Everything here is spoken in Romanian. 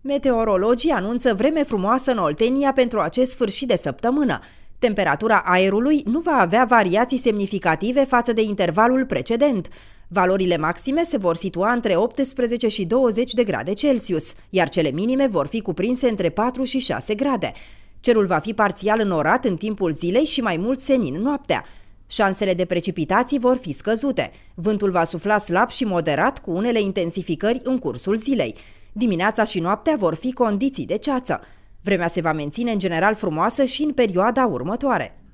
Meteorologii anunță vreme frumoasă în Oltenia pentru acest sfârșit de săptămână. Temperatura aerului nu va avea variații semnificative față de intervalul precedent. Valorile maxime se vor situa între 18 și 20 de grade Celsius, iar cele minime vor fi cuprinse între 4 și 6 grade. Cerul va fi parțial înorat în timpul zilei și mai mult senin noaptea. Șansele de precipitații vor fi scăzute. Vântul va sufla slab și moderat cu unele intensificări în cursul zilei. Dimineața și noaptea vor fi condiții de ceață. Vremea se va menține în general frumoasă și în perioada următoare.